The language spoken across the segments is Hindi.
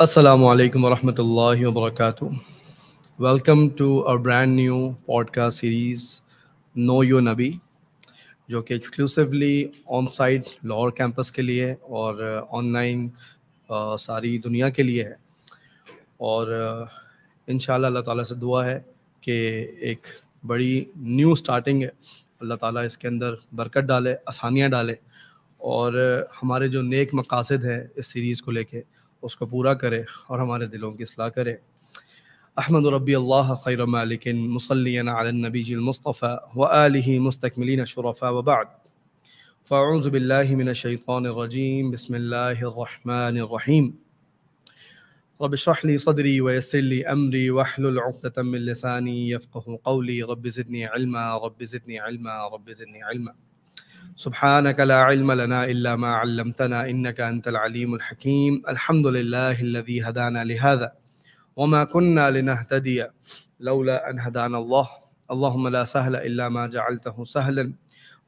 Assalamu alaikum wa rahmatullahi wa barakatuh. Welcome to our brand new podcast series, Know Your Nabi, जो कि exclusively on site Lahore campus के लिए और ऑनलाइन uh, uh, सारी दुनिया के लिए है और uh, इन अल्लाह ताला से दुआ है कि एक बड़ी न्यू स्टार्टिंग है अल्लाह ताला इसके अंदर बरकत डाले आसानियाँ डाले और हमारे जो नेक मकासद हैं इस सीरीज़ को लेके उसको पूरा करे और हमारे दिलों की असलाह करें अहमद रबी अल्लाह खैर मालिकिन मुसलनबीमस्तफ़ा व आलि मुस्तकमिलीन शरफ़ा वबाद फ़ाउज़ बिल्लिमिनशैतरजीम बसमीम रबशरली सदरी वसली अमरी वहलतमिलसानी यफ़ कौली रब ज़िदनी अलमा रब ज़िदनी अलमा रब ज़िदनी अलमा سبحانك لا علم لنا إلا ما علمتنا إنك أنت العليم الحكيم الحمد لله الذي هدانا لهذا وما كنا لنهتدي لولا أن هدانا الله اللهم لا سهل إلا ما جعلته سهلا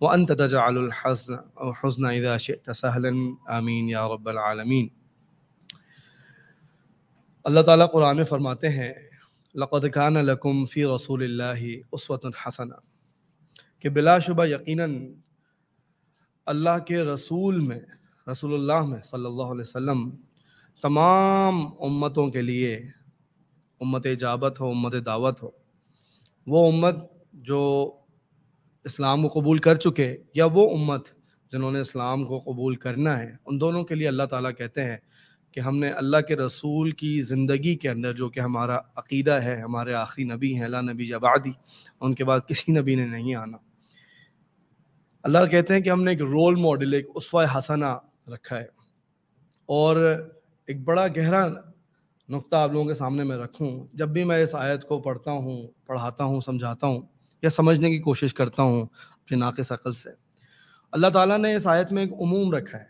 وأنت تجعل الحزن أو حزن إذا شئت سهلا آمين يا رب العالمين الله تعالى قرآن فرماته لقد كان لكم في رسول الله أسوة حسنة کہ بلا شبہ یقیناً अल्लाह के रसूल में रसूलुल्लाह में सल्लल्लाहु अलैहि वसल्लम तमाम उम्मतों के लिए उम्मत इजाबत हो उम्मत दावत हो वो उम्मत जो इस्लाम को कबूल कर चुके या वो उम्मत जिन्होंने इस्लाम को कबूल करना है उन दोनों के लिए अल्लाह ताला कहते हैं कि हमने अल्लाह के रसूल की ज़िंदगी के अंदर जो कि हमारा अकीदा है हमारे आखिरी नबी हैं अला नबी जबादी उनके बाद किसी नबी ने नहीं आना अल्लाह कहते हैं कि हमने एक रोल मॉडल एक उसवा हसना रखा है और एक बड़ा गहरा नुक्ता आप लोगों के सामने मैं रखूं जब भी मैं इस आयत को पढ़ता हूं पढ़ाता हूं समझाता हूं या समझने की कोशिश करता हूं अपने नाक़ शक्ल से अल्लाह ताला ने इस आयत में एक उमूम रखा है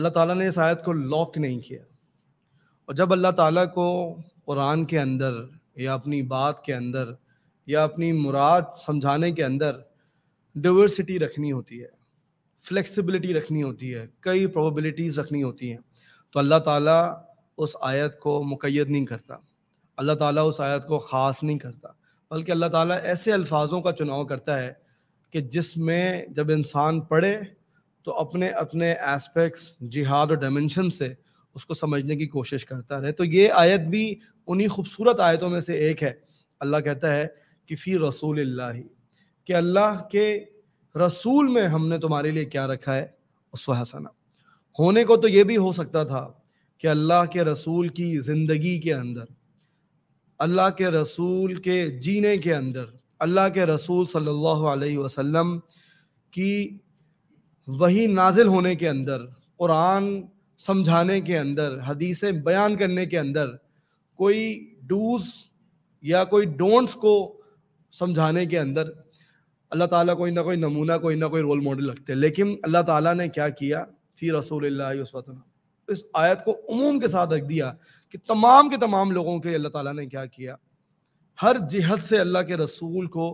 अल्लाह ताला ने इस आयत को लॉक नहीं किया और जब अल्लाह ताला को कुरान के अंदर या अपनी बात के अंदर या अपनी मुराद समझाने के अंदर डाइवर्सिटी रखनी होती है फ्लेक्सिबिलिटी रखनी होती है कई प्रोबेबिलिटीज़ रखनी होती हैं तो अल्लाह ताला उस आयत को मुकैद नहीं करता अल्लाह ताला उस आयत को ख़ास नहीं करता बल्कि अल्लाह ताला ऐसे अल्फाजों का चुनाव करता है कि जिसमें जब इंसान पढ़े तो अपने अपने एस्पेक्ट्स जिहाद और डायमेंशन से उसको समझने की कोशिश करता रहे तो ये आयत भी उन्हीं खूबसूरत आयतों में से एक है अल्लाह कहता है कि फ़ी रसूल कि अल्लाह के रसूल में हमने तुम्हारे लिए क्या रखा है उस हसना होने को तो ये भी हो सकता था कि अल्लाह के रसूल की ज़िंदगी के अंदर अल्लाह के रसूल के जीने के अंदर अल्लाह के रसूल सल्लल्लाहु अलैहि वसल्लम की वही नाजिल होने के अंदर कुरान समझाने के अंदर हदीसें बयान करने के अंदर कोई डूज या कोई डोंट्स को समझाने के अंदर अल्लाह ताला कोई ना कोई नमूना कोई ना कोई रोल मॉडल रखते हैं लेकिन अल्लाह ताला ने क्या किया फी रसूल इस आयत को उमूम के साथ रख दिया कि तमाम के तमाम लोगों के अल्लाह ताला ने क्या किया हर जिहत से अल्लाह के रसूल को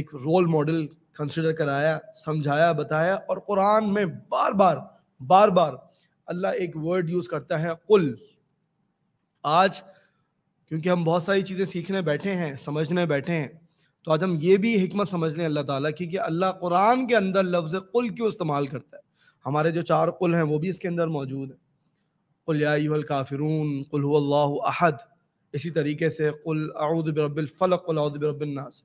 एक रोल मॉडल कंसिडर कराया समझाया बताया और कुरान में बार बार बार बार अल्लाह एक वर्ड यूज़ करता है कुल आज क्योंकि हम बहुत सारी चीज़ें सीखने बैठे हैं समझने बैठे हैं तो आज हम ये भी हमत समझ लें अल्लाह ताला की कि अल्लाह कुरान के अंदर लफ्ज़ कुल क्यों इस्तेमाल करता है हमारे जो चार कुल हैं वो भी इसके अंदर मौजूद हैं कुल काफिरून कुल अहद इसी तरीके से कुल अउदबिलफ़लकबिलनास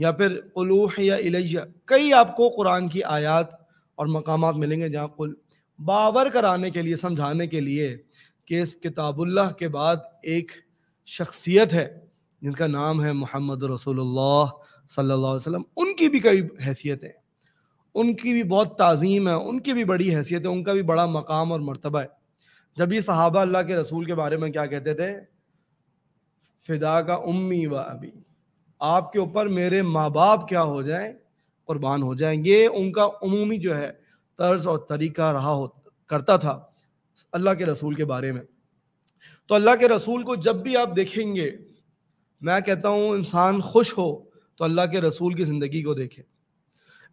या फिर या इलैया कई आपको कुरान की आयात और मकाम मिलेंगे जहाँ कुल बावर कराने के लिए समझाने के लिए कि इस किताबुल्लह के बाद एक शख्सियत है जिनका नाम है मोहम्मद रसूलुल्लाह सल्लल्लाहु अलैहि वसल्लम उनकी भी कई हैसियत है उनकी भी बहुत तज़ीम है उनकी भी बड़ी हैसियत है उनका भी बड़ा मकाम और मरतबा है जब ये सहाबा अल्लाह के रसूल के बारे में क्या कहते थे फिदा का उम्मी व अभी आपके ऊपर मेरे माँ बाप क्या हो जाए कुर्बान हो जाए ये उनका अमूमी जो है तर्ज और तरीका रहा हो करता था अल्लाह के रसूल के बारे में तो अल्लाह के रसूल को जब भी आप देखेंगे मैं कहता हूँ इंसान खुश हो तो अल्लाह के रसूल की ज़िंदगी को देखे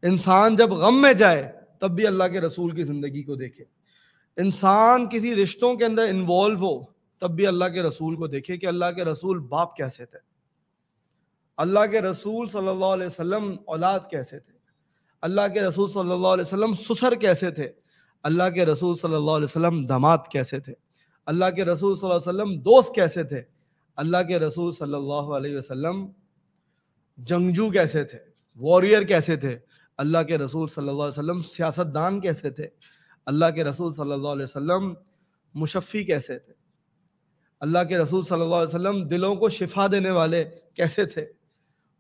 इंसान जब गम में जाए तब भी अल्लाह के रसूल की ज़िंदगी को देखे इंसान किसी रिश्तों के अंदर इन्वॉल्व हो तब भी अल्लाह के रसूल को देखे कि अल्लाह के रसूल बाप कैसे थे अल्लाह के रसूल सल्लल्लाहु अलैहि वसल्लम औलाद कैसे थे अल्लाह के रसूल सल्लल्लाहु अलैहि वसल्लम सुसर कैसे थे अल्लाह के रसूल सल्लल्लाहु अलैहि वसल्लम दामाद कैसे थे अल्लाह के रसूल सल्लल्लाहु अलैहि वसल्लम दोस्त कैसे थे अल्लाह के रसूल सल्लल्लाहु अलैहि वसल्लम जंगजू कैसे थे वॉरियर कैसे थे अल्लाह के रसूल सल्लल्लाहु अलैहि वसल्लम सियासतदान कैसे थे अल्लाह के रसूल सल्लल्लाहु अलैहि वसल्लम मुशफ़ी कैसे थे अल्लाह के रसूल सल्लल्लाहु अलैहि वसल्लम दिलों को शिफा देने वाले कैसे थे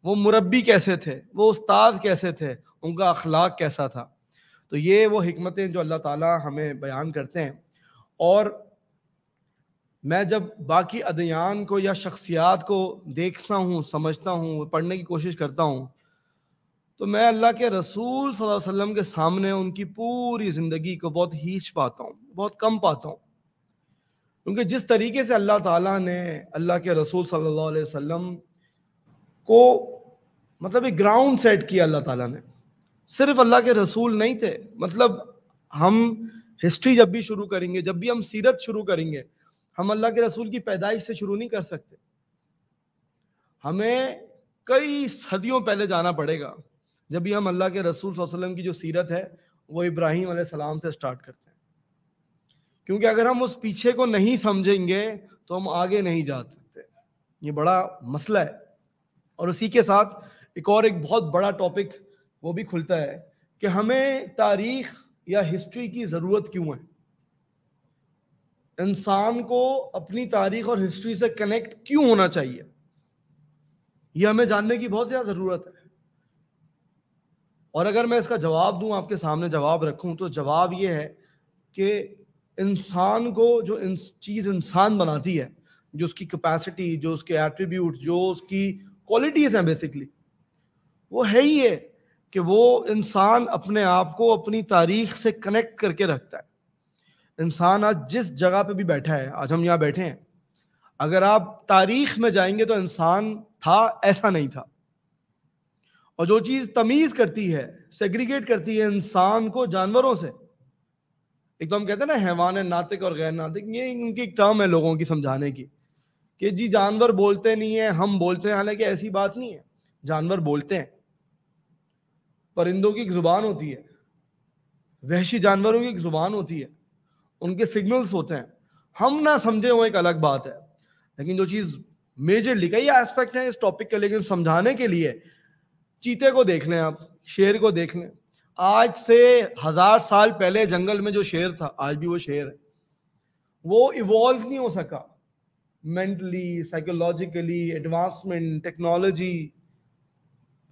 वो मुरबी कैसे थे वो उस्ताद कैसे थे उनका अखलाक कैसा था तो ये वो हमतें जो अल्लाह ताला हमें बयान करते हैं और मैं जब बाकी अध्ययन को या शख्सियात को देखता हूँ समझता हूँ पढ़ने की कोशिश करता हूँ तो मैं अल्लाह के रसूल सल्लल्लाहु अलैहि वसल्लम के सामने उनकी पूरी ज़िंदगी को बहुत हीच पाता हूँ बहुत कम पाता हूँ क्योंकि जिस तरीके से अल्लाह ताला ने अल्लाह के रसूल सल्लल्लाहु अलैहि वसल्लम को मतलब एक ग्राउंड सेट किया अल्लाह ताला ने सिर्फ अल्लाह के रसूल नहीं थे मतलब हम हिस्ट्री जब भी शुरू करेंगे जब भी हम सीरत शुरू करेंगे हम अल्लाह के रसूल की पैदाइश से शुरू नहीं कर सकते हमें कई सदियों पहले जाना पड़ेगा जब भी हम अल्लाह के रसूल वसल्लम की जो सीरत है वो इब्राहिम सलाम से स्टार्ट करते हैं क्योंकि अगर हम उस पीछे को नहीं समझेंगे तो हम आगे नहीं जा सकते ये बड़ा मसला है और उसी के साथ एक और एक बहुत बड़ा टॉपिक वो भी खुलता है कि हमें तारीख या हिस्ट्री की ज़रूरत क्यों है इंसान को अपनी तारीख और हिस्ट्री से कनेक्ट क्यों होना चाहिए यह हमें जानने की बहुत ज्यादा जरूरत है और अगर मैं इसका जवाब दूं आपके सामने जवाब रखूं तो जवाब यह है कि इंसान को जो इन चीज़ इंसान बनाती है जो उसकी कैपेसिटी जो उसके एट्रीब्यूट जो उसकी क्वालिटीज़ हैं बेसिकली वो है ही है कि वो इंसान अपने आप को अपनी तारीख से कनेक्ट करके रखता है इंसान आज जिस जगह पे भी बैठा है आज हम यहाँ बैठे हैं अगर आप तारीख में जाएंगे तो इंसान था ऐसा नहीं था और जो चीज़ तमीज़ करती है सेग्रीगेट करती है इंसान को जानवरों से एक तो हम कहते हैं ना हैवान नातिक और गैर नातिक ये इनकी एक टर्म है लोगों की समझाने की कि जी जानवर बोलते नहीं है हम बोलते हैं हालांकि ऐसी बात नहीं है जानवर बोलते हैं परिंदों की एक जुबान होती है वहशी जानवरों की एक जुबान होती है उनके सिग्नल्स होते हैं हम ना समझे वो एक अलग बात है लेकिन जो चीज़ मेजरली कई एस्पेक्ट है इस टॉपिक के लेकिन समझाने के लिए चीते को देख लें आप शेर को देख लें आज से हजार साल पहले जंगल में जो शेर था आज भी वो शेर है वो इवॉल्व नहीं हो सका mentally psychologically advancement technology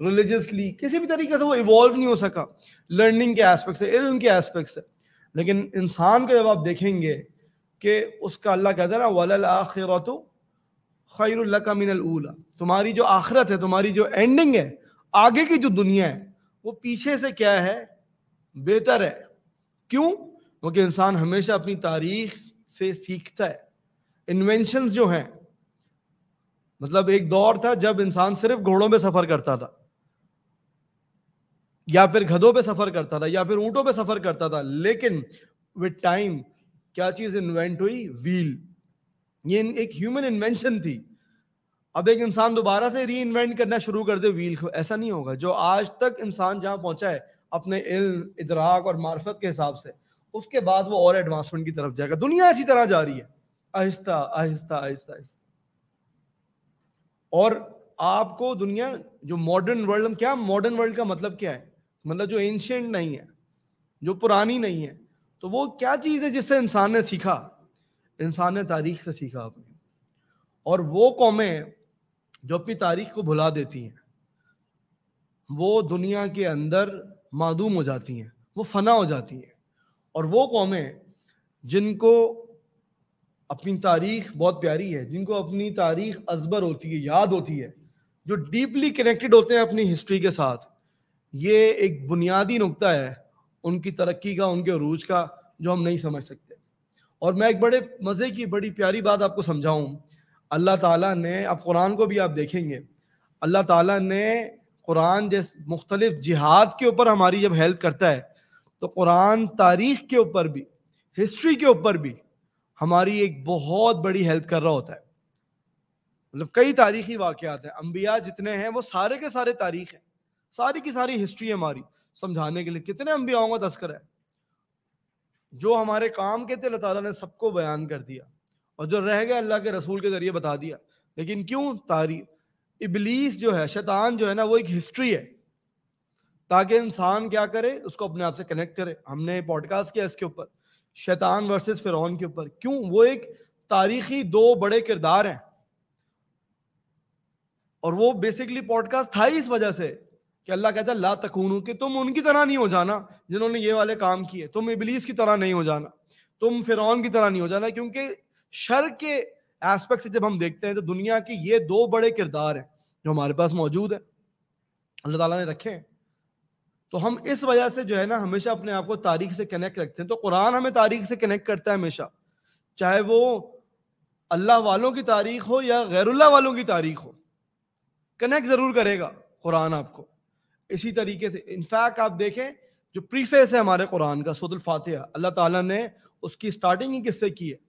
religiously किसी भी तरीके से वो इवॉल्व नहीं हो सका लर्निंग के एस्पेक्ट से इल्म के एस्पेक्ट से लेकिन इंसान को जब आप देखेंगे कि उसका अल्लाह कहता है ना वलल आखिरत खैरका मिनला तुम्हारी जो आखिरत है तुम्हारी जो एंडिंग है आगे की जो दुनिया है वो पीछे से क्या है बेहतर है क्यों क्योंकि इंसान हमेशा अपनी तारीख से सीखता है इन्वेंशन जो हैं मतलब एक दौर था जब इंसान सिर्फ घोड़ों में सफ़र करता था या फिर घदों पे सफर करता था या फिर ऊंटों पे सफर करता था लेकिन विद टाइम क्या चीज इन्वेंट हुई व्हील ये एक ह्यूमन इन्वेंशन थी अब एक इंसान दोबारा से री इन्वेंट करना शुरू कर दे व्हील को ऐसा नहीं होगा जो आज तक इंसान जहां पहुंचा है अपने इल्म इदराक और मार्फत के हिसाब से उसके बाद वो और एडवांसमेंट की तरफ जाएगा दुनिया अच्छी तरह जा रही है आहिस्ता आहिस्ता आहिस्ता आहिस्ता और आपको दुनिया जो मॉडर्न वर्ल्ड क्या मॉडर्न वर्ल्ड का मतलब क्या है मतलब जो एंशियंट नहीं है जो पुरानी नहीं है तो वो क्या चीज़ है जिससे इंसान ने सीखा इंसान ने तारीख से सीखा अपनी और वो कौमें जो अपनी तारीख को भुला देती हैं वो दुनिया के अंदर मादूम हो जाती हैं वो फना हो जाती हैं और वो कौमें जिनको अपनी तारीख बहुत प्यारी है जिनको अपनी तारीख अजबर होती है याद होती है जो डीपली कनेक्टेड होते हैं अपनी हिस्ट्री के साथ ये एक बुनियादी नुकता है उनकी तरक्की का उनके अरूज का जो हम नहीं समझ सकते और मैं एक बड़े मज़े की बड़ी प्यारी बात आपको समझाऊँ अल्लाह ताला ने अब कुरान को भी आप देखेंगे अल्लाह ताला ने कुरान जैसे मुख्तलिफ जिहाद के ऊपर हमारी जब हेल्प करता है तो कुरान तारीख के ऊपर भी हिस्ट्री के ऊपर भी हमारी एक बहुत बड़ी हेल्प कर रहा होता है मतलब कई तारीखी वाक़ हैं अम्बिया जितने हैं वो सारे के सारे तारीख हैं सारी की सारी हिस्ट्री है हमारी समझाने के लिए कितने अम्बियाओं का तस्कर है जो हमारे काम के थे अल्लाह ने सबको बयान कर दिया और जो रह गए अल्लाह के रसूल के ज़रिए बता दिया लेकिन क्यों तारीफ इबलीस जो है शैतान जो है ना वो एक हिस्ट्री है ताकि इंसान क्या करे उसको अपने आप से कनेक्ट करे हमने पॉडकास्ट किया इसके ऊपर शैतान वर्सेस फिरौन के ऊपर क्यों वो एक तारीखी दो बड़े किरदार हैं और वो बेसिकली पॉडकास्ट था ही इस वजह से कि अल्लाह कहता है ला तकून कि तुम उनकी तरह नहीं हो जाना जिन्होंने ये वाले काम किए तुम इबलीस की तरह नहीं हो जाना तुम फिर की तरह नहीं हो जाना क्योंकि शर के एस्पेक्ट से जब हम देखते हैं तो दुनिया के ये दो बड़े किरदार हैं जो हमारे पास मौजूद है अल्लाह ताला ने रखे हैं तो हम इस वजह से जो है ना हमेशा अपने आप को तारीख से कनेक्ट रखते हैं तो कुरान हमें तारीख से कनेक्ट करता है हमेशा चाहे वो अल्लाह वालों की तारीख हो या गैरुल्ला वालों की तारीख हो कनेक्ट ज़रूर करेगा कुरान आपको इसी तरीके से इनफैक्ट आप देखें जो प्रीफेस है हमारे कुरान का सौतुल फातिहा अल्लाह ताला ने उसकी स्टार्टिंग ही किससे की है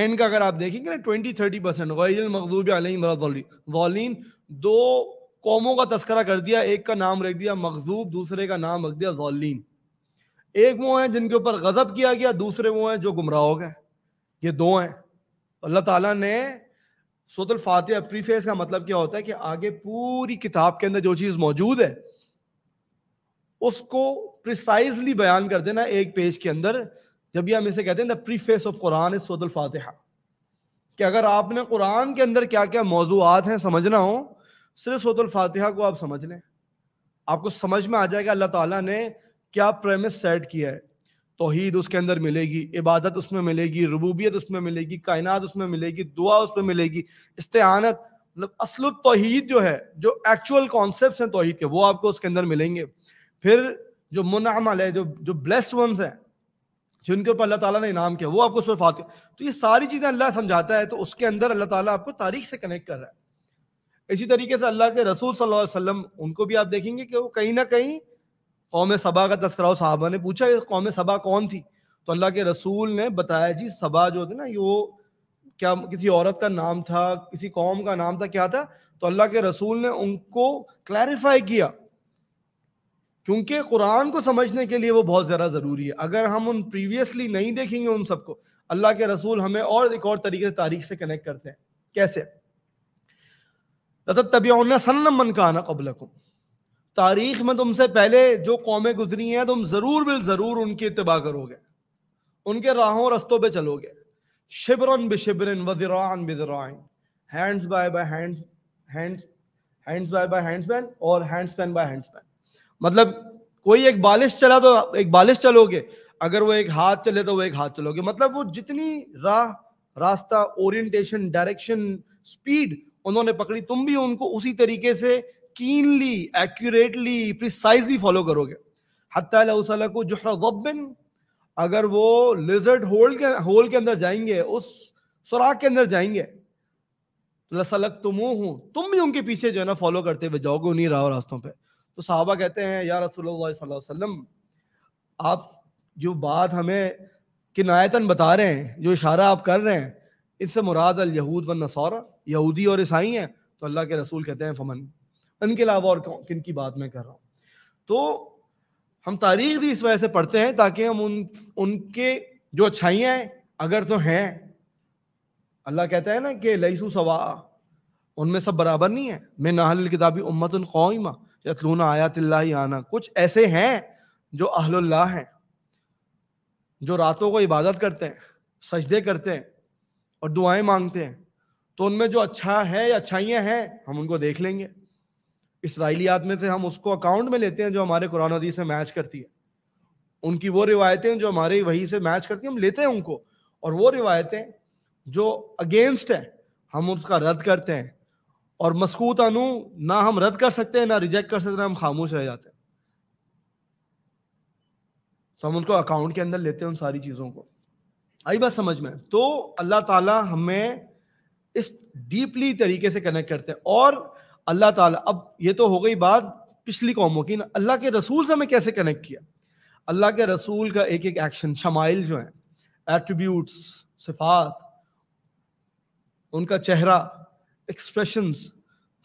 एंड का अगर आप देखेंगे ना ट्वेंटी थर्टी परसेंट मखदूब वालीन दो कौमों का तस्करा कर दिया एक का नाम रख दिया मखजूब दूसरे का नाम रख दिया जौलीन एक वो है जिनके ऊपर गजब किया गया दूसरे वो हैं जो गुमराह हो गए ये दो हैं अल्लाह ताला ने सोतल फातिहा प्रीफेस का मतलब क्या होता है कि आगे पूरी किताब के अंदर जो चीज मौजूद है उसको प्रिसाइजली बयान कर देना एक पेज के अंदर जब भी हम इसे कहते हैं the preface of Quran is सोतल फातिहा कि अगर आपने कुरान के अंदर क्या क्या मौजूद हैं समझना हो सिर्फ सोतल फातिहा को आप समझ लें आपको समझ में आ जाएगा अल्लाह ताला ने क्या प्रेमिस सेट किया है तोहद उसके अंदर मिलेगी इबादत उसमें मिलेगी रबूबियत उसमें मिलेगी कायनात उसमें मिलेगी दुआ उसमें मिलेगी इस्तेनत मतलब असल तोहद जो है जो एक्चुअल कॉन्सेप्ट हैं तोहद के वो आपको उसके अंदर मिलेंगे फिर जो मुनामल है जो जो ब्लेस्ड वंस हैं जिनके ऊपर अल्लाह ताला ने इनाम किया वो आपको सिर्फ आते तो ये सारी चीज़ें अल्लाह समझाता है तो उसके अंदर अल्लाह ताला आपको तारीख से कनेक्ट कर रहा है इसी तरीके से अल्लाह के रसूल सल्लल्लाहु अलैहि वसल्लम उनको भी आप देखेंगे कि वो कहीं ना कहीं कौम सबा का तस्करा साहबा ने पूछा कौम सबा कौन थी तो अल्लाह के रसूल ने बताया जी सबा जो थे ना ये वो क्या किसी औरत का नाम था किसी कौम का नाम था क्या था तो अल्लाह के रसूल ने उनको क्लैरिफाई किया क्योंकि कुरान को समझने के लिए वो बहुत ज़्यादा ज़रूरी है अगर हम उन प्रीवियसली नहीं देखेंगे उन सबको अल्लाह के रसूल हमें और एक और तरीके से तारीख से कनेक्ट करते हैं कैसे तभी सन्नम मन का आना कबल तारीख में तुमसे पहले जो कौमें गुजरी हैं तुम जरूर बिल जरूर उनकी इतबा करोगे उनके राहों रस्तों पे चलोगे शिबरन बिशिबरन वजरान बिजरान hands by by hands hands hands by by hands pan और hands pan by hands pan मतलब कोई एक बालिश चला तो एक बालिश चलोगे अगर वो एक हाथ चले तो वो एक हाथ चलोगे मतलब वो जितनी राह रास्ता ओरिएंटेशन डायरेक्शन स्पीड उन्होंने पकड़ी तुम भी उनको उसी तरीके से कीनली एक्यूरेटली प्रिसाइजली फॉलो करोगे हत्या को जुहरा जब्बिन अगर वो लिजर्ड होल के होल के अंदर जाएंगे उस सुराख के अंदर जाएंगे लसलक तुम हूँ तुम भी उनके पीछे जो है ना फॉलो करते हुए जाओगे उन्हीं राह रास्तों पे तो साहबा कहते हैं या रसोल्ला वसलम आप जो बात हमें किनायतन बता रहे हैं जो इशारा आप कर रहे हैं इससे मुराद अल यहूद व नसौरा यहूदी और ईसाई हैं तो अल्लाह के रसूल कहते हैं फमन इनके अलावा और किन की बात मैं कर रहा हूँ तो हम तारीख भी इस वजह से पढ़ते हैं ताकि हम उन उनके जो अच्छाइयाँ हैं अगर तो हैं अल्लाह कहता है ना कि लईसु सवा उनमें सब बराबर नहीं है मैं नाहल किताबी उम्मत कौमा यतलूना आयात आना कुछ ऐसे हैं जो अहल्ला हैं जो रातों को इबादत करते हैं सजदे करते हैं और दुआएं मांगते हैं तो उनमें जो अच्छा है या अच्छाइयाँ हैं हम उनको देख लेंगे इसराइलियात में से हम उसको अकाउंट में लेते हैं जो हमारे कुरान हदीस से मैच करती है उनकी वो रिवायतें जो हमारे वही से मैच करती हैं हम लेते हैं उनको और वो रिवायतें जो अगेंस्ट है हम उसका रद्द करते हैं और मस्कूत अनु ना हम रद्द कर सकते हैं ना रिजेक्ट कर सकते हैं हम खामोश रह जाते हैं तो हम उनको अकाउंट के अंदर लेते हैं उन सारी चीज़ों को आई बात समझ में तो अल्लाह ताला हमें इस डीपली तरीके से कनेक्ट करते हैं और अल्लाह ताला अब ये तो हो गई बात पिछली कौमों की ना अल्लाह के रसूल से हमें कैसे कनेक्ट किया अल्लाह के रसूल का एक एक एक्शन शमाइल जो हैं एट्रीब्यूट्स सिफात उनका चेहरा एक्सप्रेशंस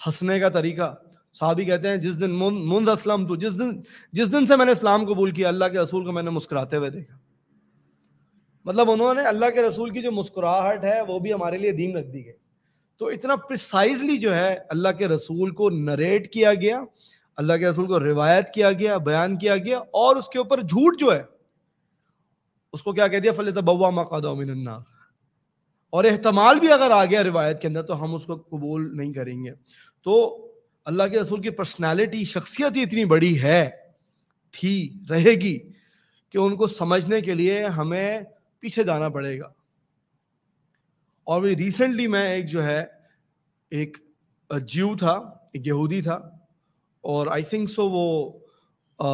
हंसने का तरीका साहबी कहते हैं जिस दिन मुंद असलम तो जिस दिन जिस दिन से मैंने इस्लाम कबूल किया अल्लाह के रसूल को मैंने मुस्कुराते हुए देखा मतलब उन्होंने अल्लाह के रसूल की जो मुस्कुराहट है वो भी हमारे लिए दीन रख दी गई तो इतना प्रिसाइजली जो है अल्लाह के रसूल को नरेट किया गया अल्लाह के रसूल को रिवायत किया गया बयान किया गया और उसके ऊपर झूठ जो है उसको क्या कह दिया फल तबा और एहतमाल भी अगर आ गया रिवायत के अंदर तो हम उसको कबूल नहीं करेंगे तो अल्लाह के रसूल की पर्सनैलिटी शख्सियत ही इतनी बड़ी है थी रहेगी कि उनको समझने के लिए हमें पीछे जाना पड़ेगा और भी रिसेंटली मैं एक जो है एक जीव था एक यहूदी था और आई थिंक सो वो आ,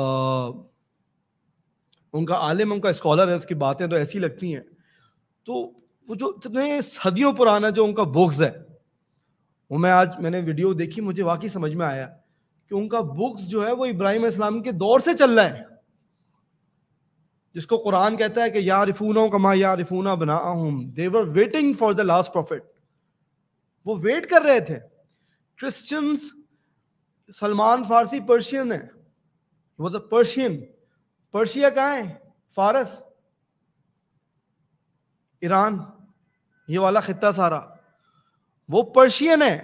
उनका आलिम उनका स्कॉलर है उसकी बातें तो ऐसी लगती हैं तो वो जो इतने सदियों पुराना जो उनका बुक्स है वो मैं आज मैंने वीडियो देखी मुझे वाकई समझ में आया कि उनका बुक्स जो है वो इब्राहिम इस्लाम के दौर से चल रहा है जिसको कुरान कहता है कि या का माँ या रिफूना बना देवर waiting for the last prophet वो वेट कर रहे थे क्रिश्चियंस सलमान फारसी पर्शियन है वॉज अ पर्शियन पर्शिया कहाँ है फारस ईरान ये वाला खत्ता सारा वो पर्शियन है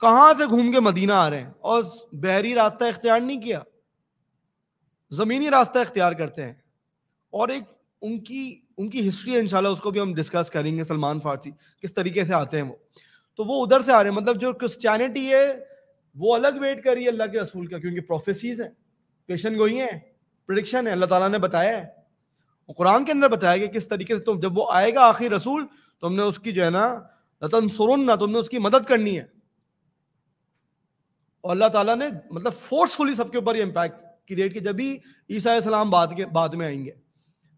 कहाँ से घूम के मदीना आ रहे हैं और बहरी रास्ता इख्तियार नहीं किया ज़मीनी रास्ता इख्तियार करते हैं और एक उनकी उनकी हिस्ट्री इंशाल्लाह उसको भी हम डिस्कस करेंगे सलमान फारसी किस तरीके से आते हैं वो तो वो उधर से आ रहे हैं मतलब जो क्रिस्टियनिटी है वो अलग वेट कर रही है अल्लाह के रसूल का क्योंकि प्रोफेसीज हैं पेशन गोई हैं प्रडिक्शन है अल्लाह ताला ने बताया है कुरान के अंदर बताया कि किस तरीके से तुम तो जब वो आएगा आखिर रसूल तुमने तो उसकी जो है ना रतन सुरुन ना तुमने तो उसकी मदद करनी है और अल्लाह ताला ने मतलब फोर्सफुली सबके ऊपर इम्पैक्ट क्रिएट किया जब भी ईसा सलाम बाद के बाद में आएंगे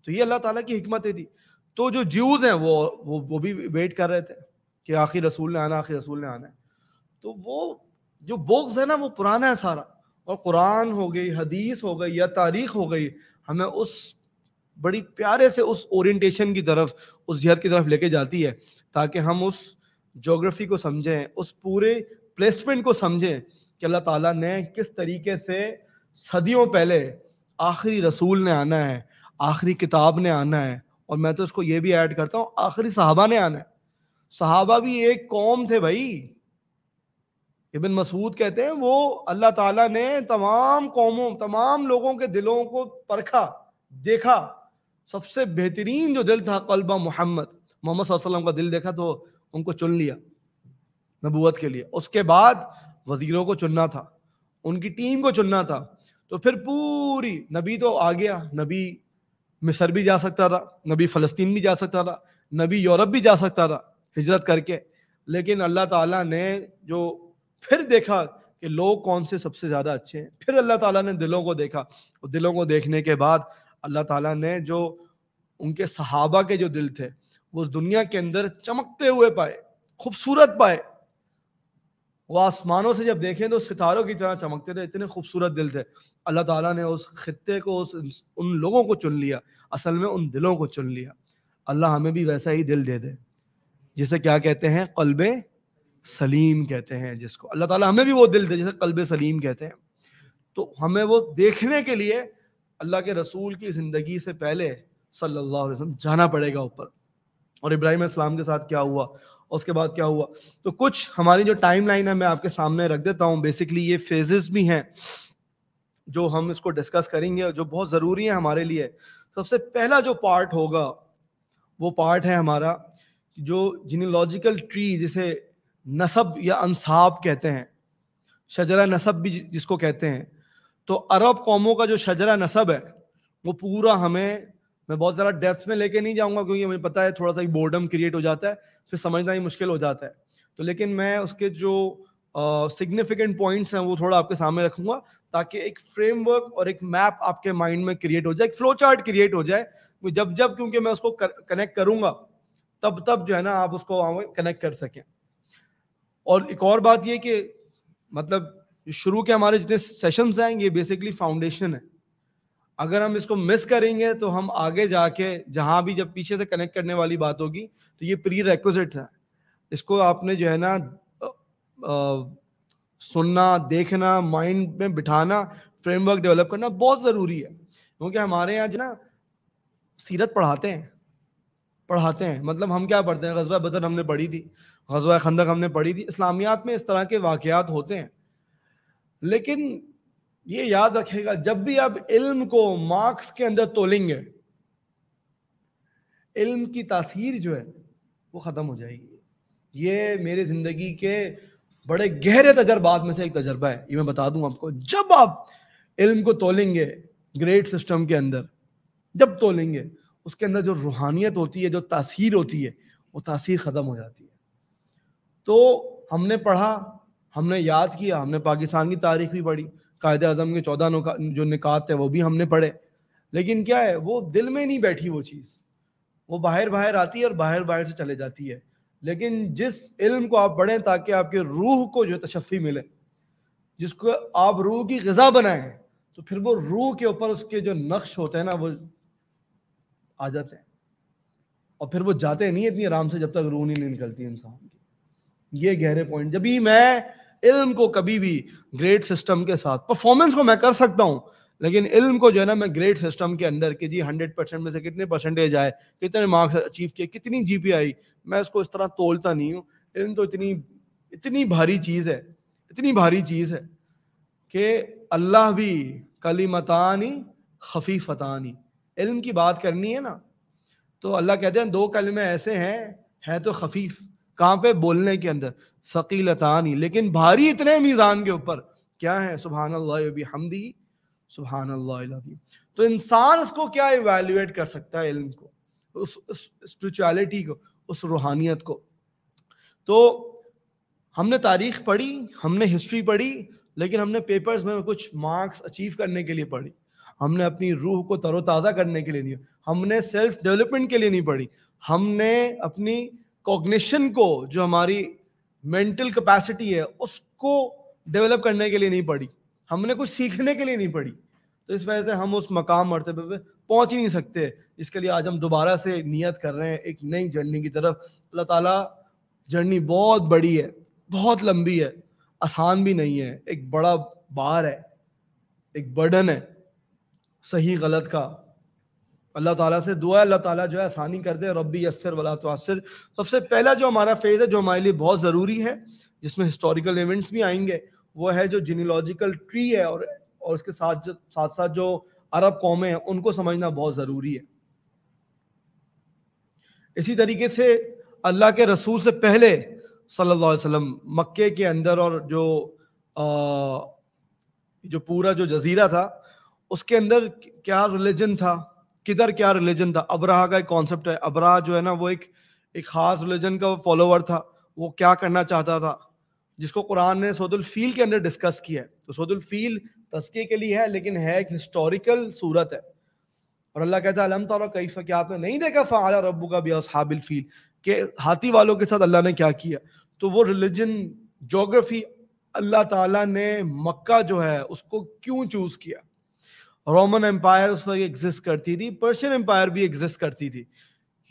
तो ये अल्लाह ताला की हमतें थी तो जो ज्यूज हैं वो वो वो भी वेट कर रहे थे कि आखिर रसूल ने आना आखिर रसूल ने आना है तो वो जो बुक्स है ना वो पुराना है सारा और कुरान हो गई हदीस हो गई या तारीख हो गई हमें उस बड़ी प्यारे से उस ओरिएंटेशन की तरफ उस जहत की तरफ लेके जाती है ताकि हम उस जोग्राफी को समझें उस पूरे प्लेसमेंट को समझें कि अल्लाह ताला ने किस तरीके से सदियों पहले आखिरी रसूल ने आना है आखिरी किताब ने आना है और मैं तो इसको ये भी ऐड करता हूँ आखिरी साहबा ने आना है साहबा भी एक कौम थे भाई इबन मसूद कहते हैं वो अल्लाह ताला ने तमाम कौमों तमाम लोगों के दिलों को परखा देखा सबसे बेहतरीन जो दिल था कलबा मोहम्मद मोहम्मद वसल्लम का दिल देखा तो उनको चुन लिया नबूत के लिए उसके बाद वजीरों को चुनना था उनकी टीम को चुनना था तो फिर पूरी नबी तो आ गया नबी मिसर भी जा सकता था नबी फ़लस्तीन भी जा सकता था नबी यूरोप भी जा सकता था हिजरत करके लेकिन अल्लाह ताला ने जो फिर देखा कि लोग कौन से सबसे ज़्यादा अच्छे हैं फिर अल्लाह ताला ने दिलों को देखा और दिलों को देखने के बाद अल्लाह ताला ने जो उनके सहाबा के जो दिल थे वो दुनिया के अंदर चमकते हुए पाए खूबसूरत पाए वो आसमानों से जब देखें तो सितारों की तरह चमकते थे इतने खूबसूरत दिल थे अल्लाह ताला ने उस खत्े को उस उन लोगों को चुन लिया असल में उन दिलों को चुन लिया अल्लाह हमें भी वैसा ही दिल दे दे जिसे क्या कहते हैं कल्ब सलीम कहते हैं जिसको अल्लाह ताला हमें भी वो दिल दे जिसे कल्ब सलीम कहते हैं तो हमें वो देखने के लिए अल्लाह के रसूल की ज़िंदगी से पहले सल्ला जाना पड़ेगा ऊपर और इब्राहिम इस्लाम के साथ क्या हुआ उसके बाद क्या हुआ तो कुछ हमारी जो टाइम लाइन है मैं आपके सामने रख देता हूँ बेसिकली ये फेजेस भी हैं जो हम इसको डिस्कस करेंगे और जो बहुत ज़रूरी है हमारे लिए सबसे पहला जो पार्ट होगा वो पार्ट है हमारा जो जीनोलॉजिकल ट्री जिसे नसब या अनसाब कहते हैं शजरा नसब भी जिसको कहते हैं तो अरब कौमों का जो शजरा नसब है वो पूरा हमें मैं बहुत ज़्यादा डेप्थ में लेके नहीं जाऊंगा क्योंकि मुझे पता है थोड़ा सा बोर्डम क्रिएट हो जाता है फिर समझना ही मुश्किल हो जाता है तो लेकिन मैं उसके जो सिग्निफिकेंट uh, पॉइंट्स हैं वो थोड़ा आपके सामने रखूंगा ताकि एक फ्रेमवर्क और एक मैप आपके माइंड में क्रिएट हो जाए एक फ्लो चार्ट क्रिएट हो जाए जब जब क्योंकि मैं उसको कर, कनेक्ट करूंगा तब तब जो है ना आप उसको कनेक्ट कर सकें और एक और बात ये कि मतलब शुरू के हमारे जितने सेशंस हैं ये बेसिकली फाउंडेशन है अगर हम इसको मिस करेंगे तो हम आगे जाके जहां भी जब पीछे से कनेक्ट करने वाली बात होगी तो ये प्री रेक्विजिट है इसको आपने जो है ना सुनना देखना माइंड में बिठाना फ्रेमवर्क डेवलप करना बहुत ज़रूरी है क्योंकि हमारे यहाँ जो ना सीरत पढ़ाते हैं पढ़ाते हैं मतलब हम क्या पढ़ते हैं गजवा बदर हमने पढ़ी थी गजवा खंदक हमने पढ़ी थी इस्लामियात में इस तरह के वाकयात होते हैं लेकिन ये याद रखेगा जब भी आप इल्म को मार्क्स के अंदर तोलेंगे इल्म की तासीर जो है वो ख़त्म हो जाएगी ये मेरे ज़िंदगी के बड़े गहरे तजर्बात में से एक तजर्बा है ये मैं बता दूं आपको जब आप इल्म को तोलेंगे ग्रेट सिस्टम के अंदर जब तोलेंगे उसके अंदर जो रूहानियत होती है जो तासीर होती है वो तासीर ख़त्म हो जाती है तो हमने पढ़ा हमने याद किया हमने पाकिस्तान की तारीख भी पढ़ी कायद अजम के चौदह जो निकात थे वो भी हमने पढ़े लेकिन क्या है वो दिल में नहीं बैठी वो चीज़ वो बाहर बाहर आती है और बाहर बाहर से चले जाती है लेकिन जिस इल्म को आप पढ़ें ताकि आपके रूह को जो तशफ़ी मिले जिसको आप रूह की गज़ा बनाएं तो फिर वो रूह के ऊपर उसके जो नक्श होते हैं ना वो आ जाते हैं और फिर वो जाते नहीं इतनी आराम से जब तक रूह नहीं निकलती इंसान की ये गहरे पॉइंट जब भी मैं इल्म को कभी भी ग्रेट सिस्टम के साथ परफॉर्मेंस को मैं कर सकता हूँ लेकिन इल्म को जो है ना मैं ग्रेट सिस्टम के अंदर कि जी हंड्रेड परसेंट में से कितने परसेंटेज आए कितने मार्क्स अचीव किए कितनी जी आई मैं उसको इस तरह तोलता नहीं हूँ इल्म तो इतनी इतनी भारी चीज़ है इतनी भारी चीज़ है कि अल्लाह भी कली मतानी खफी फतानी इल्म की बात करनी है ना तो अल्लाह कहते हैं दो कलमे ऐसे हैं है तो खफीफ कहाँ पे बोलने के अंदर फ़कीलतानी लेकिन भारी इतने मीज़ान के ऊपर क्या है सुबहान अल्लाह हमदी सुबहान अल्लाह तो इंसान उसको क्या इवेल्युएट कर सकता है इल्म को उस स्परिचुअलिटी को उस रूहानियत को तो हमने तारीख पढ़ी हमने हिस्ट्री पढ़ी लेकिन हमने पेपर्स में कुछ मार्क्स अचीव करने के लिए पढ़ी हमने अपनी रूह को तरोताज़ा करने के लिए नहीं हमने सेल्फ डेवलपमेंट के लिए नहीं पढ़ी हमने अपनी कॉग्निशन को जो हमारी मेंटल कैपेसिटी है उसको डेवलप करने के लिए नहीं पढ़ी हमने कुछ सीखने के लिए नहीं पढ़ी तो इस वजह से हम उस मकाम मरतबे पे पहुंच ही नहीं सकते इसके लिए आज हम दोबारा से नियत कर रहे हैं एक नई जर्नी की तरफ अल्लाह ताला जर्नी बहुत बड़ी है बहुत लंबी है आसान भी नहीं है एक बड़ा बार है एक बर्डन है सही गलत का अल्लाह ताला से दुआ अल्लाह ताला जो है आसानी कर दे रबी यसर तो असर सबसे पहला जो हमारा फेज़ है जो हमारे लिए बहुत ज़रूरी है जिसमें हिस्टोरिकल इवेंट्स भी आएंगे वो है जो जीनोलॉजिकल ट्री है और और उसके साथ जो साथ साथ जो अरब कौमें हैं उनको समझना बहुत ज़रूरी है इसी तरीके से अल्लाह के रसूल से पहले सल्ला अलैहि मक्के के अंदर और जो आ, जो पूरा जो जजीरा था उसके अंदर क्या रिलीजन था किधर क्या रिलीजन था अबराह का एक कॉन्सेप्ट है अबराह जो है ना वो एक एक खास रिलीजन का फॉलोअर था वो क्या करना चाहता था जिसको कुरान ने सोदुल फील के अंदर डिस्कस किया है तो सोदुल फील तस्के के लिए है लेकिन है एक हिस्टोरिकल सूरत है और अल्लाह कहता है अलम तौर क्या आपने नहीं देखा फ़ाला रबू का भी हाबिल फील के हाथी वालों के साथ अल्लाह ने क्या किया तो वो रिलीजन जोग्राफी अल्लाह ताला ने मक्का जो है उसको क्यों चूज़ किया रोमन एम्पायर उस वक्त एग्जिस्ट करती थी पर्शियन एम्पायर भी एग्जिस्ट करती थी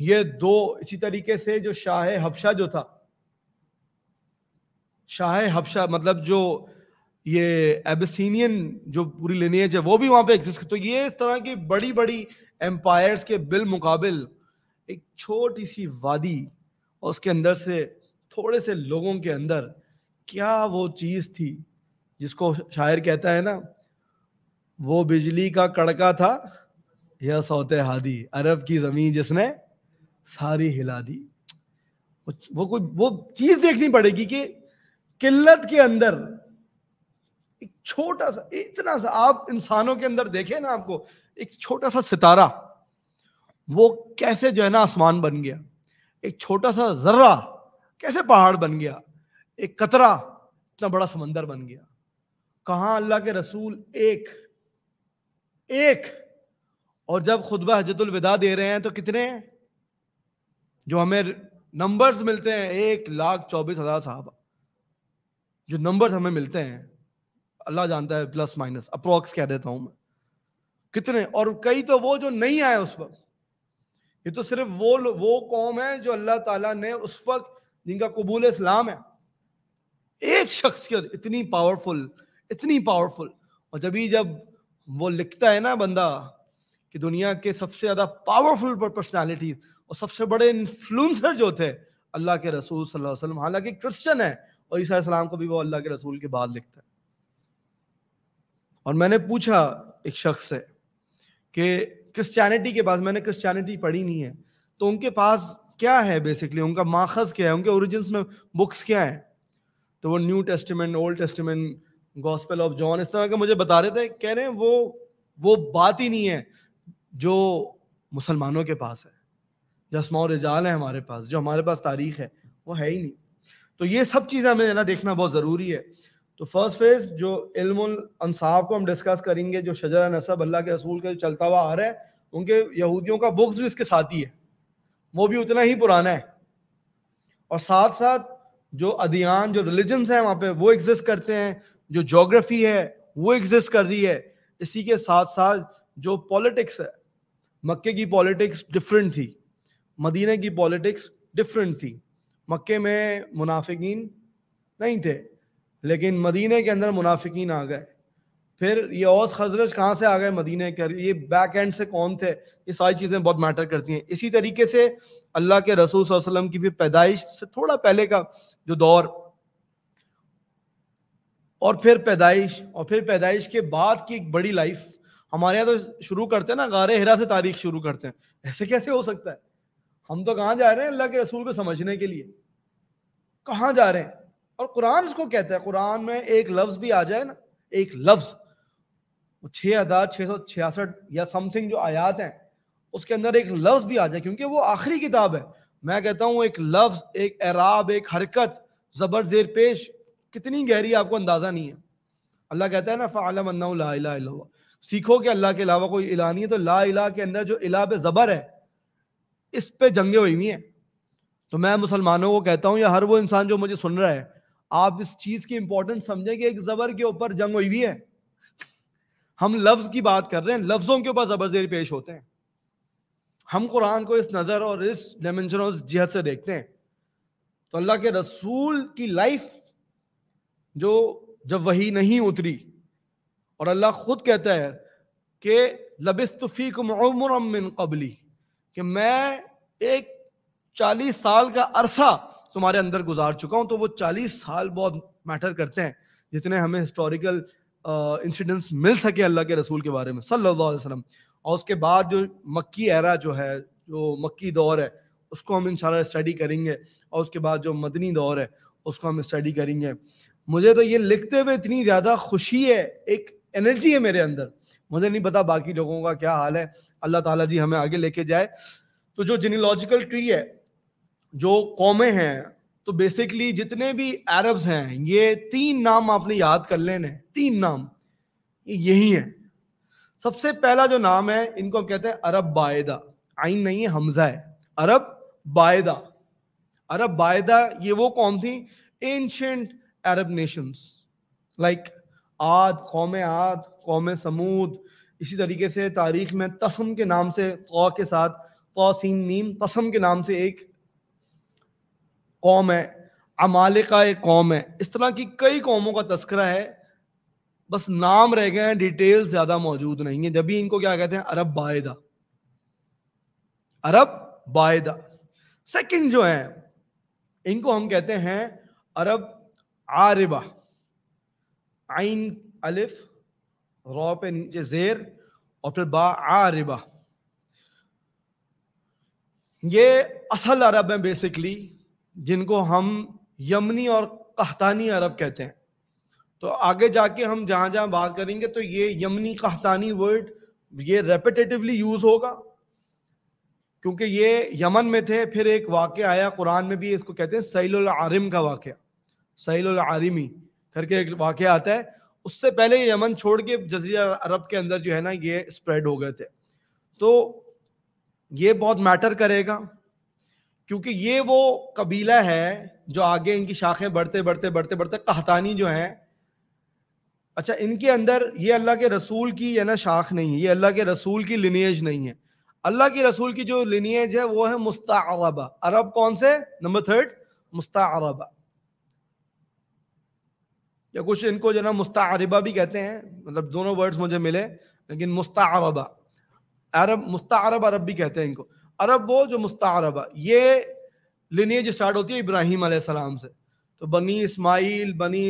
ये दो इसी तरीके से जो शाह हफ्शा जो था शाह हफ्शा मतलब जो ये एबसिनियन जो पूरी लिनियज है वो भी वहां पे एग्जिस्ट तो ये इस तरह की बड़ी बड़ी एम्पायर के बिल मुकाबिल एक छोटी सी वादी और उसके अंदर से थोड़े से लोगों के अंदर क्या वो चीज़ थी जिसको शायर कहता है ना वो बिजली का कड़का था यह सौते हादी अरब की जमीन जिसने सारी हिला दी वो कोई वो चीज देखनी पड़ेगी कि किल्लत के अंदर एक छोटा सा इतना सा आप इंसानों के अंदर देखें ना आपको एक छोटा सा सितारा वो कैसे जो है ना आसमान बन गया एक छोटा सा जर्रा कैसे पहाड़ बन गया एक कतरा इतना बड़ा समंदर बन गया कहा अल्लाह के रसूल एक एक और जब खुतबा हजतुल विदा दे रहे हैं तो कितने हैं जो हमें नंबर्स मिलते हैं एक लाख चौबीस हजार साहब जो नंबर्स हमें मिलते हैं अल्लाह जानता है प्लस माइनस अप्रोक्स कह देता हूं मैं कितने और कई तो वो जो नहीं आए उस वक्त ये तो सिर्फ वो वो कौम है जो अल्लाह ताला ने उस वक्त जिनका कबूल इस्लाम है एक शख्स की इतनी पावरफुल इतनी पावरफुल और जब ही जब वो लिखता है ना बंदा कि दुनिया के सबसे ज्यादा पावरफुल पर्सनैलिटी और सबसे बड़े इन्फ्लुएंसर जो थे अल्लाह के रसूल सल्लल्लाहु अलैहि वसल्लम हालांकि क्रिश्चियन है और ईसा को भी वो अल्लाह के रसूल के बाद लिखता है और मैंने पूछा एक शख्स से कि क्रिश्चियनिटी के पास मैंने क्रिश्चियनिटी पढ़ी नहीं है तो उनके पास क्या है बेसिकली उनका माखज क्या है उनके ओरिजिन में बुक्स क्या है तो वो New Testament Old Testament gospel of John इस तरह के मुझे बता रहे थे कह रहे हैं वो वो बात ही नहीं है जो मुसलमानों के पास है जसमा रिजाल है हमारे पास जो हमारे पास तारीख है वो है ही नहीं तो ये सब चीज़ें हमें ना देखना बहुत ज़रूरी है तो फर्स्ट फेज जो इल्मसाब को हम डिस्कस करेंगे जो शजरा नसब अल्लाह के रसूल का चलता हुआ आ रहा है उनके यहूदियों का बुक्स भी उसके साथ ही है वो भी उतना ही पुराना है और साथ साथ जो अधियान जो रिलीजन्स हैं वहाँ पे वो एग्जिस्ट करते हैं जो जोग्राफी है वो एग्जिस्ट कर रही है इसी के साथ साथ जो पॉलिटिक्स है मक्के की पॉलिटिक्स डिफरेंट थी मदीना की पॉलिटिक्स डिफरेंट थी मक्के में मुनाफिकीन नहीं थे लेकिन मदीने के अंदर मुनाफिकीन आ गए फिर ये औस खजरज कहाँ से आ गए मदीने के ये बैक एंड से कौन थे ये सारी चीज़ें बहुत मैटर करती हैं इसी तरीके से अल्लाह के रसूल वसल्लम की भी पैदाइश से थोड़ा पहले का जो दौर और फिर पैदाइश और फिर पैदाइश के बाद की एक बड़ी लाइफ हमारे यहाँ तो शुरू करते हैं ना गारे हिरा से तारीख शुरू करते हैं ऐसे कैसे हो सकता है हम तो कहाँ जा रहे हैं अल्लाह के रसूल को समझने के लिए कहाँ जा रहे हैं और कुरान इसको कहता है कुरान में एक लफ्ज़ भी आ जाए ना एक लफ्ज़ छः हजार छः सौ छियासठ या समथिंग जो आयात हैं उसके अंदर एक लफ्ज़ भी आ जाए क्योंकि वो आखिरी किताब है मैं कहता हूँ एक लफ्ज़ एक एराब एक हरकत ज़बर जेर पेश कितनी गहरी आपको अंदाज़ा नहीं है अल्लाह कहता है ना फ़ालम ला सीखो कि अल्लाह के अलावा कोई इला नहीं है तो ला इला के अंदर जो इला पे ज़बर है इस पे जंगे हुई हुई हैं तो मैं मुसलमानों को कहता हूँ या हर वो इंसान जो मुझे सुन रहा है आप इस चीज़ की इंपॉर्टेंस समझें कि एक ज़बर के ऊपर जंग हुई हुई है हम लफ्ज़ की बात कर रहे हैं लफ्ज़ों के ऊपर ज़बरदस्ती पेश होते हैं हम कुरान को इस नज़र और इस डायमेंशन और जिहत से देखते हैं तो अल्लाह के रसूल की लाइफ जो जब वही नहीं उतरी और अल्लाह खुद कहता है कि लबिस्तफ़ी कुमरमिन कबली कि मैं एक चालीस साल का अरसा तुम्हारे अंदर गुजार चुका हूँ तो वो चालीस साल बहुत मैटर करते हैं जितने हमें हिस्टोरिकल इंसिडेंट्स मिल सके अल्लाह के रसूल के बारे में सल्लल्लाहु अलैहि वसल्लम और उसके बाद जो मक्की एरा जो है जो मक्की दौर है उसको हम इन स्टडी करेंगे और उसके बाद जो मदनी दौर है उसको हम स्टडी करेंगे मुझे तो ये लिखते हुए इतनी ज़्यादा खुशी है एक एनर्जी है मेरे अंदर मुझे नहीं पता बाकी लोगों का क्या हाल है अल्लाह ताला जी हमें आगे लेके जाए तो जो जिनोलॉजिकल ट्री है जो कौमें हैं तो बेसिकली जितने भी अरब्स हैं ये तीन नाम आपने याद कर लेने तीन नाम यही है सबसे पहला जो नाम है इनको हम कहते हैं अरब बायदा आइन नहीं है हमजा है अरब बायदा अरब बायदा ये वो कौम थी एंशेंट अरब nations लाइक आद कौम आद कौम समूद इसी तरीके से तारीख में तसम के नाम से तो के साथ तोसिन नीम तसम के नाम से एक कौम है अमालिका एक कौम है इस तरह की कई कौमों का तस्करा है बस नाम रह गए हैं डिटेल ज्यादा मौजूद नहीं है जब भी इनको क्या कहते हैं अरब बायदा अरब बायदा सेकंड जो है इनको हम कहते हैं अरब आरिबा आइन अलिफ रॉ पे नीचे जेर और फिर बा आरिबा ये असल अरब हैं बेसिकली जिनको हम यमनी और कहतानी अरब कहते हैं तो आगे जाके हम जहां जहां बात करेंगे तो ये यमनी कहतानी वर्ड ये रेपिटेटिवली यूज होगा क्योंकि ये यमन में थे फिर एक वाक्य आया कुरान में भी इसको कहते हैं सैल आरिम का वाक्य सहील आरिमी करके एक वाक्य आता है उससे पहले यमन छोड़ के जजीरा अरब के अंदर जो है ना ये स्प्रेड हो गए थे तो ये बहुत मैटर करेगा क्योंकि ये वो कबीला है जो आगे इनकी शाखें बढ़ते बढ़ते बढ़ते बढ़ते कहतानी जो है अच्छा इनके अंदर ये अल्लाह के रसूल की है ना शाख नहीं है ये अल्लाह के रसूल की लिनेज नहीं है अल्लाह के रसूल की जो लिनेज है वो है मुस्ता अरब कौन से नंबर थर्ड अरबा या कुछ इनको जो ना मुस्ताबा भी कहते हैं मतलब दोनों वर्ड्स मुझे मिले लेकिन मुस्ताबा अरब मुस्ताब अरब भी कहते हैं इनको अरब वो जो मुस्ताबा ये लिनेज स्टार्ट होती है इब्राहिम आसमाम से तो बनी इस्माइल बनी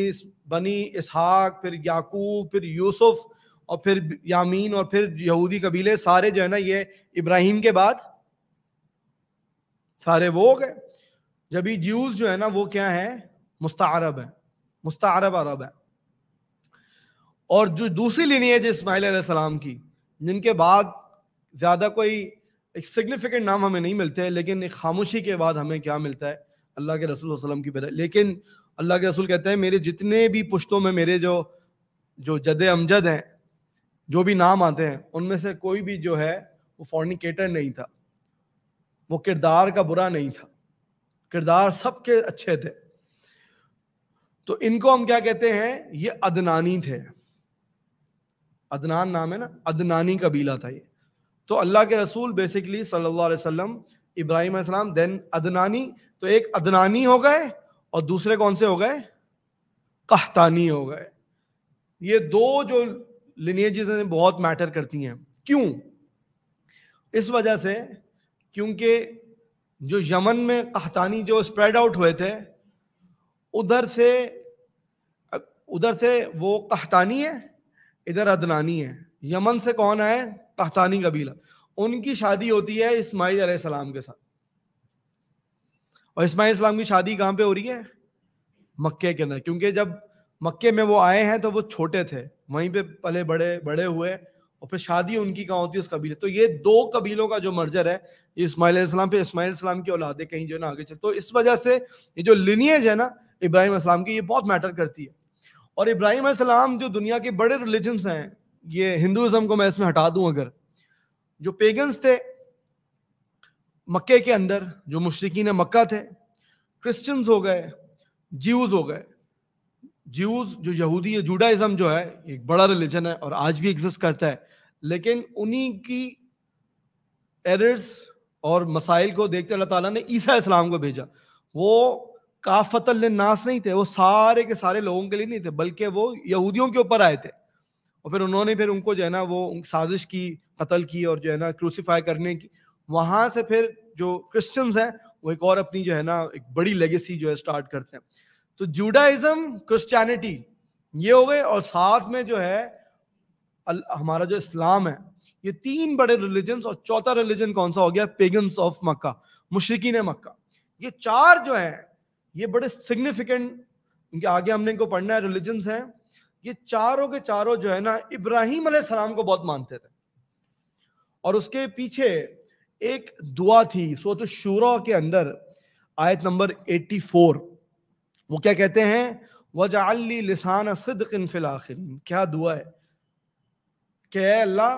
बनी इसहाक फिर याकूब फिर यूसुफ और फिर यामीन और फिर यहूदी कबीले सारे जो है ना ये इब्राहिम के बाद सारे वो हो गए जब ज्यूज जो है ना वो क्या है मुस्ताब है मुस्तारब अरब है और जो दूसरी लीनियज है इसमाइल सलाम की जिनके बाद ज़्यादा कोई एक सिग्निफिकेंट नाम हमें नहीं मिलते हैं लेकिन एक खामोशी के बाद हमें क्या मिलता है अल्लाह के रसूल वसलम की बजाय लेकिन अल्लाह के रसूल कहते हैं मेरे जितने भी पुश्तों में मेरे जो जो जद अमजद हैं जो भी नाम आते हैं उनमें से कोई भी जो है वो फॉर्निकेटर नहीं था वो किरदार का बुरा नहीं था किरदार सबके अच्छे थे तो इनको हम क्या कहते हैं ये अदनानी थे अदनान नाम है ना अदनानी कबीला था ये तो अल्लाह के रसूल बेसिकली सल्लल्लाहु अलैहि वसल्लम इब्राहिम सलाम देन अदनानी तो एक अदनानी हो गए और दूसरे कौन से हो गए कहतानी हो गए ये दो जो लिनेजेस हैं बहुत मैटर करती हैं क्यों इस वजह से क्योंकि जो यमन में कहतानी जो स्प्रेड आउट हुए थे उधर से उधर से वो कहतानी है इधर अदनानी है यमन से कौन आए कहतानी कबीला उनकी शादी होती है इस्माईल सलाम के साथ और इस्माईल सलाम की शादी कहाँ पे हो रही है मक्के के अंदर क्योंकि जब मक्के में वो आए हैं तो वो छोटे थे वहीं पे पले बड़े बड़े हुए और फिर शादी उनकी कहाँ होती है उस कबीले तो ये दो कबीलों का जो मर्जर है ये इस्माईल सलाम पे इस्माईल सलाम की औलादे कहीं जो है ना आगे चल तो इस वजह से ये जो लिनियज है ना इब्राहिम असलम की ये बहुत मैटर करती है और इब्राहिम असलम जो दुनिया के बड़े रिलीजन्स हैं ये हिंदुज़म को मैं इसमें हटा दूँ अगर जो पेगन्स थे मक्के के अंदर जो मुशरकिन मक्का थे क्रिश्चियंस हो गए जीव्स हो गए जीव्स जो यहूदी जूडाइज़म जो है एक बड़ा रिलीजन है और आज भी एग्जिस्ट करता है लेकिन उन्हीं की एरर्स और मसाइल को देखते अल्लाह ताला ने ईसा इस्लाम को भेजा वो काफतल नास नहीं थे वो सारे के सारे लोगों के लिए नहीं थे बल्कि वो यहूदियों के ऊपर आए थे और फिर उन्होंने फिर उनको जो है ना वो साजिश की कत्ल की और जो है ना क्रूसीफाई करने की वहां से फिर जो क्रिश्चियंस हैं वो एक और अपनी जो है ना एक बड़ी लेगेसी जो है स्टार्ट करते हैं तो जूडाइज्म क्रिश्चियनिटी ये हो गए और साथ में जो है हमारा जो इस्लाम है ये तीन बड़े रिलीजन और चौथा रिलीजन कौन सा हो गया पेगन्स ऑफ मक्का मुशरकिन मक्का ये चार जो है ये बड़े सिग्निफिकेंट उनके आगे हमने इनको पढ़ना है रिलीजन हैं ये चारों के चारों जो है ना इब्राहिम सलाम को बहुत मानते थे और उसके पीछे एक दुआ थी सो तो शूरा के अंदर आयत नंबर 84 वो क्या कहते हैं वजाली लिसान सिद्किन फिल आखिर क्या दुआ है कि अल्लाह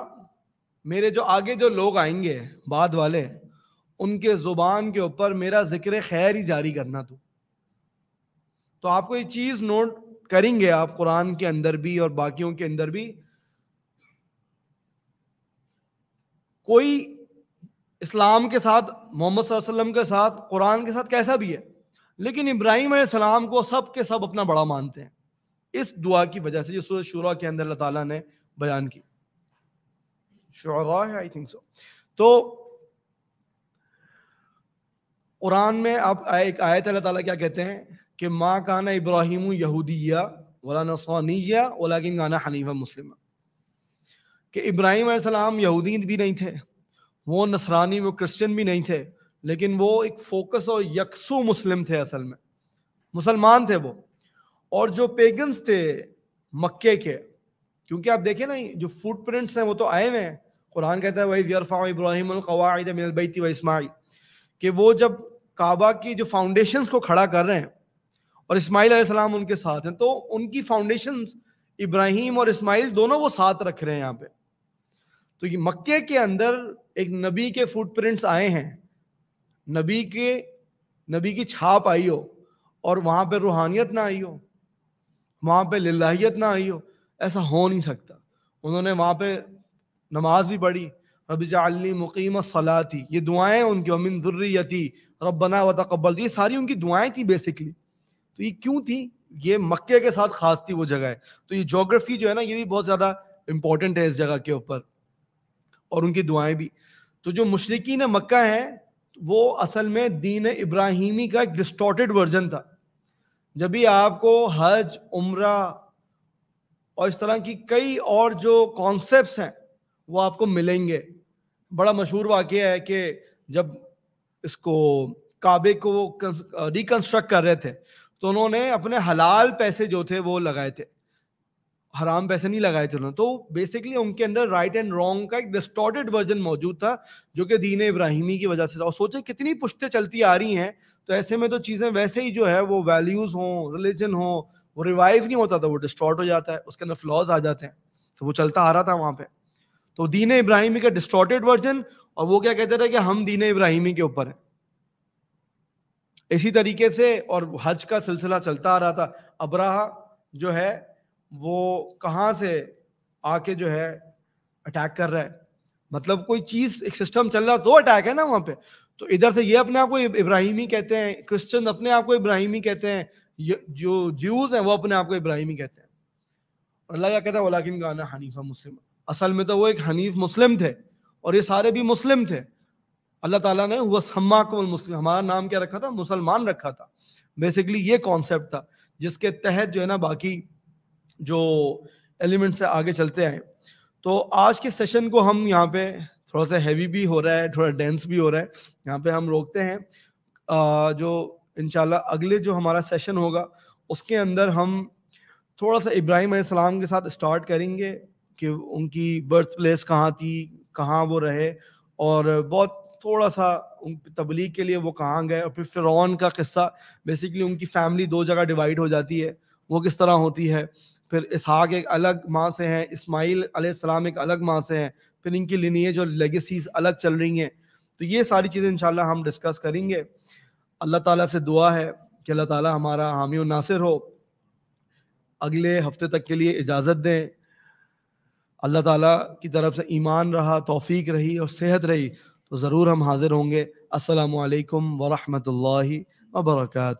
मेरे जो आगे जो लोग आएंगे बाद वाले उनके ज़ुबान के ऊपर मेरा जिक्र खैर ही जारी करना तू तो आपको ये चीज नोट करेंगे आप कुरान के अंदर भी और बाकियों के अंदर भी कोई इस्लाम के साथ मोहम्मद वसल्लम के साथ कुरान के साथ कैसा भी है लेकिन इब्राहिम सलाम को सब के सब अपना बड़ा मानते हैं इस दुआ की वजह से जिस शुरा के अंदर अल्लाह ताला ने बयान की शुरा है आई थिंक सो तो कुरान में आप एक आयत अल्लाह ताला क्या कहते हैं कि माँ का ना इब्राहिम यहूदिया वला नसवानिया कि गाना हनीफा मुस्लिम कि इब्राहिम सलाम यहूदी भी नहीं थे वो नसरानी वो क्रिश्चियन भी नहीं थे लेकिन वो एक फोकस और यकसू मुस्लिम थे असल में मुसलमान थे वो और जो पेगन्स थे मक्के के क्योंकि आप देखें ना जो प्रिंट्स हैं वो तो आए हुए हैं कुरान कहता है वही ज़रफ़ा इब्राहिम कवाद मिनबैती व इसमाई कि वो जब काबा की जो फाउंडेशंस को खड़ा कर रहे हैं और इस्माइल सलाम उनके साथ हैं तो उनकी फाउंडेशन इब्राहिम और इस्माइल दोनों वो साथ रख रहे हैं यहाँ पे तो ये मक्के के अंदर एक नबी के फुटप्रिंट्स आए हैं नबी के नबी की छाप आई हो और वहाँ पे रूहानियत ना आई हो वहाँ पे लाहियत ना आई हो ऐसा हो नहीं सकता उन्होंने वहाँ पे नमाज भी पढ़ी रबी जाली मुकीम सलाती ये दुआएं उनकी अमिन जर्रियती रबना व तकबल ये सारी उनकी दुआएं थी बेसिकली तो ये क्यों थी ये मक्के के साथ खास थी वो जगह तो ये जोग्राफी जो है ना ये भी बहुत ज़्यादा इंपॉर्टेंट है इस जगह के ऊपर और उनकी दुआएं भी तो जो मुशरकिन मक्का है वो असल में दीन इब्राहिमी का एक डिस्टोटेड वर्जन था जब भी आपको हज उम्रा और इस तरह की कई और जो कॉन्सेप्ट हैं वो आपको मिलेंगे बड़ा मशहूर वाक्य है कि जब इसको काबे को रिकन्स्ट्रक्ट कर रहे थे तो उन्होंने अपने हलाल पैसे जो थे वो लगाए थे हराम पैसे नहीं लगाए थे उन्होंने तो बेसिकली उनके अंदर राइट एंड रॉन्ग का एक डिस्टॉर्टेड वर्जन मौजूद था जो कि दीन इब्राहिमी की वजह से था और सोचे कितनी पुश्तें चलती आ रही हैं तो ऐसे में तो चीज़ें वैसे ही जो है वो वैल्यूज़ हों रिलीजन हो वो रिवाइव नहीं होता था वो डिस्टॉर्ट हो जाता है उसके अंदर फ्लॉज आ जाते हैं तो वो चलता आ रहा था वहाँ पे तो दीन इब्राहिमी का डिस्टॉर्टेड वर्जन और वो क्या कहते थे कि हम दीन इब्राहिमी के ऊपर हैं इसी तरीके से और हज का सिलसिला चलता आ रहा था अब्राहा जो है वो कहाँ से आके जो है अटैक कर रहा है मतलब कोई चीज़ एक सिस्टम चल रहा तो अटैक है ना वहाँ पे तो इधर से ये अपने आप को इब्राहिमी कहते हैं क्रिश्चियन अपने आप को इब्राहिमी कहते हैं जो ज्यूज हैं वो अपने आप को इब्राहिमी कहते हैं और अल्लाह क्या कहता है वलाकिन गाना हनीफा मुस्लिम असल में तो वो एक हनीफ मुस्लिम थे और ये सारे भी मुस्लिम थे अल्लाह ताला ने वह सम्मा को मुस्लिम हमारा नाम क्या रखा था मुसलमान रखा था बेसिकली ये कॉन्सेप्ट था जिसके तहत जो है ना बाकी जो एलिमेंट्स है आगे चलते आए तो आज के सेशन को हम यहाँ पे थोड़ा सा हैवी भी हो रहा है थोड़ा डेंस भी हो रहा है यहाँ पे हम रोकते हैं जो इनशाला अगले जो हमारा सेशन होगा उसके अंदर हम थोड़ा सा इब्राहिम सलाम के साथ स्टार्ट करेंगे कि उनकी बर्थ प्लेस कहाँ थी कहाँ वो रहे और बहुत थोड़ा सा उन तबलीग के लिए वो कहाँ गए और फिर फिर का किस्सा बेसिकली उनकी फैमिली दो जगह डिवाइड हो जाती है वो किस तरह होती है फिर इसहाक एक अलग माँ से हैं इस्माइल अलैहिस्सलाम एक अलग माँ से हैं फिर इनकी लिनिए जो लेगेसीज अलग चल रही हैं तो ये सारी चीज़ें इन हम डिस्कस करेंगे अल्लाह ताला से दुआ है कि अल्लाह ताला हमारा हामी नासिर हो अगले हफ्ते तक के लिए इजाज़त दें अल्लाह ताला की तरफ से ईमान रहा तौफीक रही और सेहत रही तो ज़रूर हम हाज़िर होंगे असलकम वरहमल वर्का